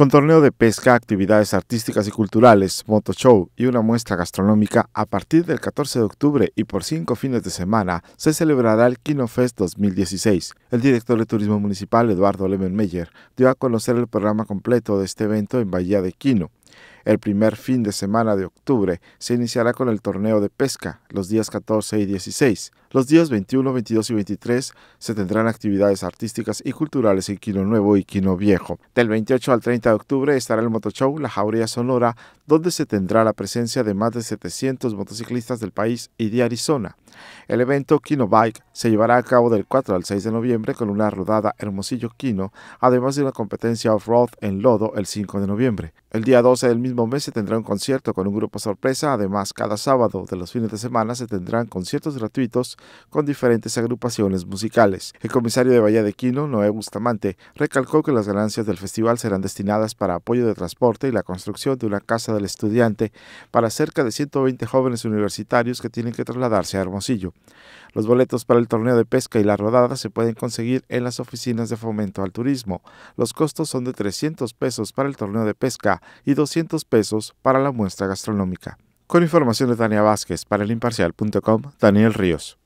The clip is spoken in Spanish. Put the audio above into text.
con torneo de pesca, actividades artísticas y culturales, show y una muestra gastronómica, a partir del 14 de octubre y por cinco fines de semana se celebrará el Fest 2016. El director de Turismo Municipal, Eduardo Lehmann-Meyer, dio a conocer el programa completo de este evento en Bahía de Quino. El primer fin de semana de octubre se iniciará con el torneo de pesca los días 14 y 16. Los días 21, 22 y 23 se tendrán actividades artísticas y culturales en Quino Nuevo y Quino Viejo. Del 28 al 30 de octubre estará el motoshow La Jauría Sonora, donde se tendrá la presencia de más de 700 motociclistas del país y de Arizona. El evento Kino Bike se llevará a cabo del 4 al 6 de noviembre con una rodada Hermosillo quino además de una competencia off-road en lodo el 5 de noviembre. El día 12 del mismo mes se tendrá un concierto con un grupo sorpresa. Además, cada sábado de los fines de semana se tendrán conciertos gratuitos con diferentes agrupaciones musicales. El comisario de Quino, Noé Bustamante, recalcó que las ganancias del festival serán destinadas para apoyo de transporte y la construcción de una casa del estudiante para cerca de 120 jóvenes universitarios que tienen que trasladarse a Hermosillo. Los boletos para el torneo de pesca y la rodada se pueden conseguir en las oficinas de fomento al turismo. Los costos son de 300 pesos para el torneo de pesca y 200 pesos para la muestra gastronómica. Con información de Tania Vázquez para el Daniel Ríos.